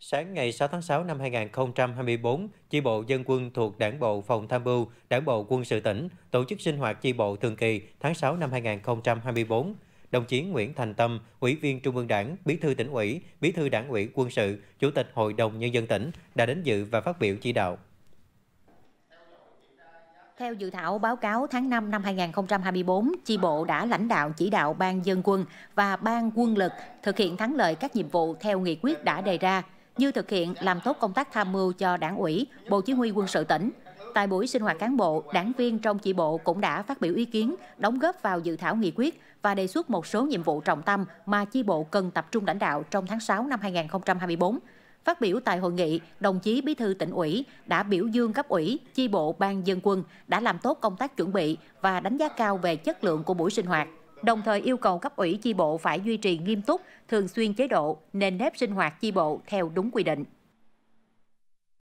Sáng ngày 6 tháng 6 năm 2024, chi bộ dân quân thuộc Đảng bộ Phòng Tham mưu, Đảng bộ Quân sự tỉnh tổ chức sinh hoạt chi bộ thường kỳ tháng 6 năm 2024. Đồng chí Nguyễn Thành Tâm, Ủy viên Trung ương Đảng, Bí thư tỉnh ủy, Bí thư Đảng ủy Quân sự, Chủ tịch Hội đồng nhân dân tỉnh đã đến dự và phát biểu chỉ đạo. Theo dự thảo báo cáo tháng 5 năm 2024, chi bộ đã lãnh đạo chỉ đạo ban dân quân và ban quân lực thực hiện thắng lợi các nhiệm vụ theo nghị quyết đã đề ra như thực hiện làm tốt công tác tham mưu cho đảng ủy, Bộ Chỉ huy quân sự tỉnh. Tại buổi sinh hoạt cán bộ, đảng viên trong chi bộ cũng đã phát biểu ý kiến, đóng góp vào dự thảo nghị quyết và đề xuất một số nhiệm vụ trọng tâm mà chi bộ cần tập trung lãnh đạo trong tháng 6 năm 2024. Phát biểu tại hội nghị, đồng chí Bí thư tỉnh ủy đã biểu dương cấp ủy, chi bộ ban dân quân đã làm tốt công tác chuẩn bị và đánh giá cao về chất lượng của buổi sinh hoạt đồng thời yêu cầu cấp ủy chi bộ phải duy trì nghiêm túc, thường xuyên chế độ, nền nếp sinh hoạt chi bộ theo đúng quy định.